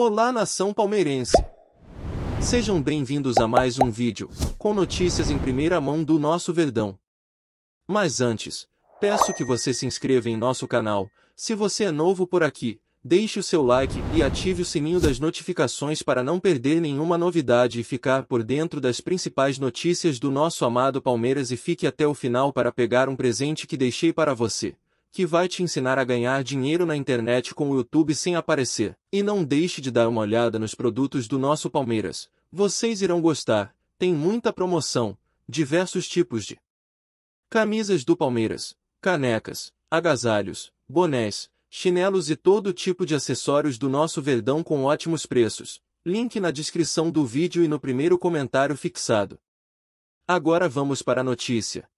Olá nação palmeirense! Sejam bem-vindos a mais um vídeo, com notícias em primeira mão do nosso Verdão. Mas antes, peço que você se inscreva em nosso canal, se você é novo por aqui, deixe o seu like e ative o sininho das notificações para não perder nenhuma novidade e ficar por dentro das principais notícias do nosso amado Palmeiras e fique até o final para pegar um presente que deixei para você que vai te ensinar a ganhar dinheiro na internet com o YouTube sem aparecer. E não deixe de dar uma olhada nos produtos do nosso Palmeiras. Vocês irão gostar. Tem muita promoção, diversos tipos de camisas do Palmeiras, canecas, agasalhos, bonés, chinelos e todo tipo de acessórios do nosso Verdão com ótimos preços. Link na descrição do vídeo e no primeiro comentário fixado. Agora vamos para a notícia.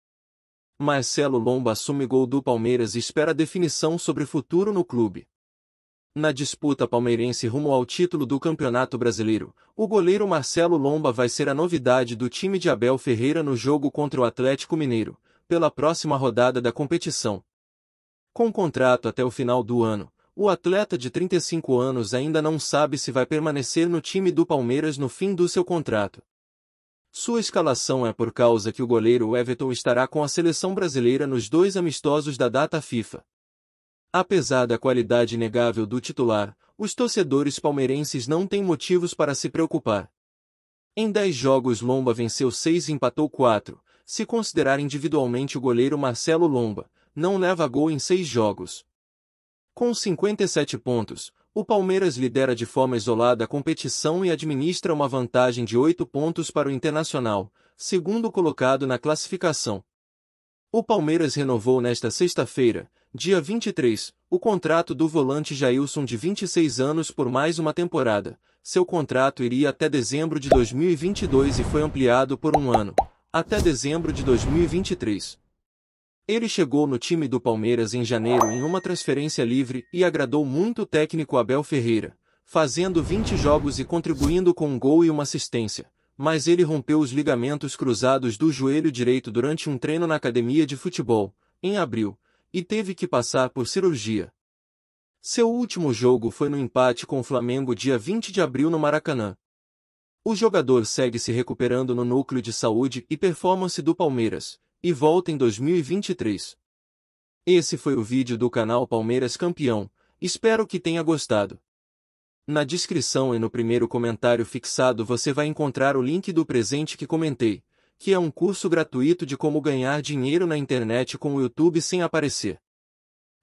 Marcelo Lomba assume gol do Palmeiras e espera definição sobre futuro no clube. Na disputa palmeirense rumo ao título do Campeonato Brasileiro, o goleiro Marcelo Lomba vai ser a novidade do time de Abel Ferreira no jogo contra o Atlético Mineiro, pela próxima rodada da competição. Com contrato até o final do ano, o atleta de 35 anos ainda não sabe se vai permanecer no time do Palmeiras no fim do seu contrato. Sua escalação é por causa que o goleiro Everton estará com a seleção brasileira nos dois amistosos da data FIFA. Apesar da qualidade inegável do titular, os torcedores palmeirenses não têm motivos para se preocupar. Em 10 jogos Lomba venceu 6 e empatou 4, se considerar individualmente o goleiro Marcelo Lomba, não leva gol em 6 jogos. Com 57 pontos, o Palmeiras lidera de forma isolada a competição e administra uma vantagem de 8 pontos para o Internacional, segundo colocado na classificação. O Palmeiras renovou nesta sexta-feira, dia 23, o contrato do volante Jailson de 26 anos por mais uma temporada. Seu contrato iria até dezembro de 2022 e foi ampliado por um ano, até dezembro de 2023. Ele chegou no time do Palmeiras em janeiro em uma transferência livre e agradou muito o técnico Abel Ferreira, fazendo 20 jogos e contribuindo com um gol e uma assistência, mas ele rompeu os ligamentos cruzados do joelho direito durante um treino na academia de futebol, em abril, e teve que passar por cirurgia. Seu último jogo foi no empate com o Flamengo dia 20 de abril no Maracanã. O jogador segue se recuperando no núcleo de saúde e performance do Palmeiras, e volta em 2023. Esse foi o vídeo do canal Palmeiras Campeão, espero que tenha gostado. Na descrição e no primeiro comentário fixado você vai encontrar o link do presente que comentei, que é um curso gratuito de como ganhar dinheiro na internet com o YouTube sem aparecer.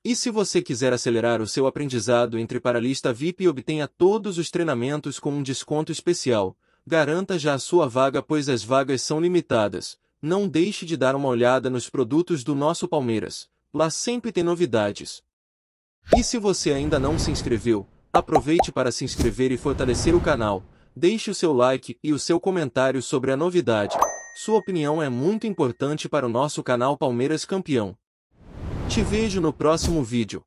E se você quiser acelerar o seu aprendizado, entre para a lista VIP e obtenha todos os treinamentos com um desconto especial. Garanta já a sua vaga, pois as vagas são limitadas não deixe de dar uma olhada nos produtos do nosso Palmeiras, lá sempre tem novidades. E se você ainda não se inscreveu, aproveite para se inscrever e fortalecer o canal, deixe o seu like e o seu comentário sobre a novidade. Sua opinião é muito importante para o nosso canal Palmeiras Campeão. Te vejo no próximo vídeo.